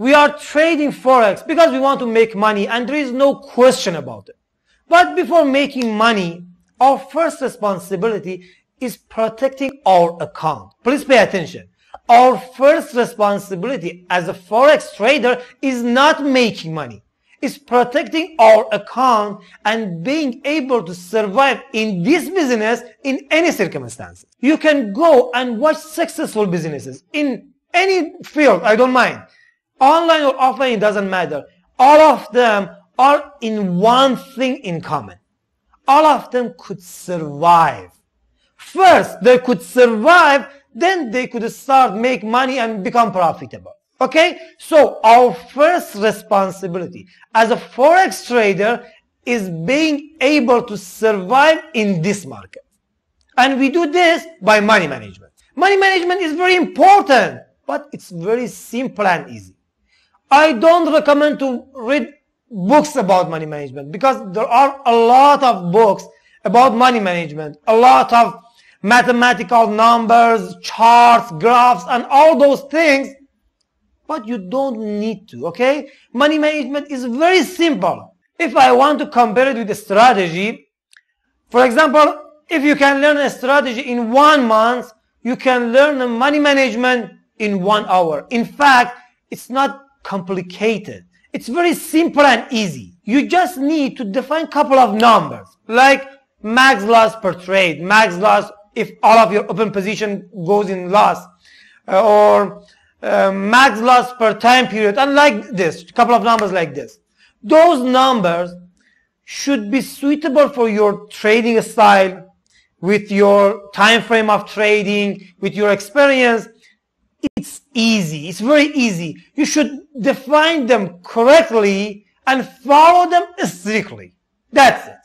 We are trading Forex because we want to make money and there is no question about it. But before making money, our first responsibility is protecting our account. Please pay attention. Our first responsibility as a Forex trader is not making money. It's protecting our account and being able to survive in this business in any circumstances. You can go and watch successful businesses in any field. I don't mind. Online or offline, it doesn't matter. All of them are in one thing in common. All of them could survive. First, they could survive, then they could start make money and become profitable. Okay? So our first responsibility as a forex trader is being able to survive in this market. And we do this by money management. Money management is very important, but it's very simple and easy. I don't recommend to read books about money management because there are a lot of books about money management, a lot of mathematical numbers, charts, graphs, and all those things, but you don't need to, okay? Money management is very simple. If I want to compare it with a strategy, for example, if you can learn a strategy in one month, you can learn money management in one hour. In fact, it's not complicated. It's very simple and easy. You just need to define a couple of numbers, like max loss per trade, max loss if all of your open position goes in loss, uh, or uh, max loss per time period, and like this, a couple of numbers like this. Those numbers should be suitable for your trading style, with your time frame of trading, with your experience, it's easy. It's very easy. You should define them correctly and follow them strictly. That's it.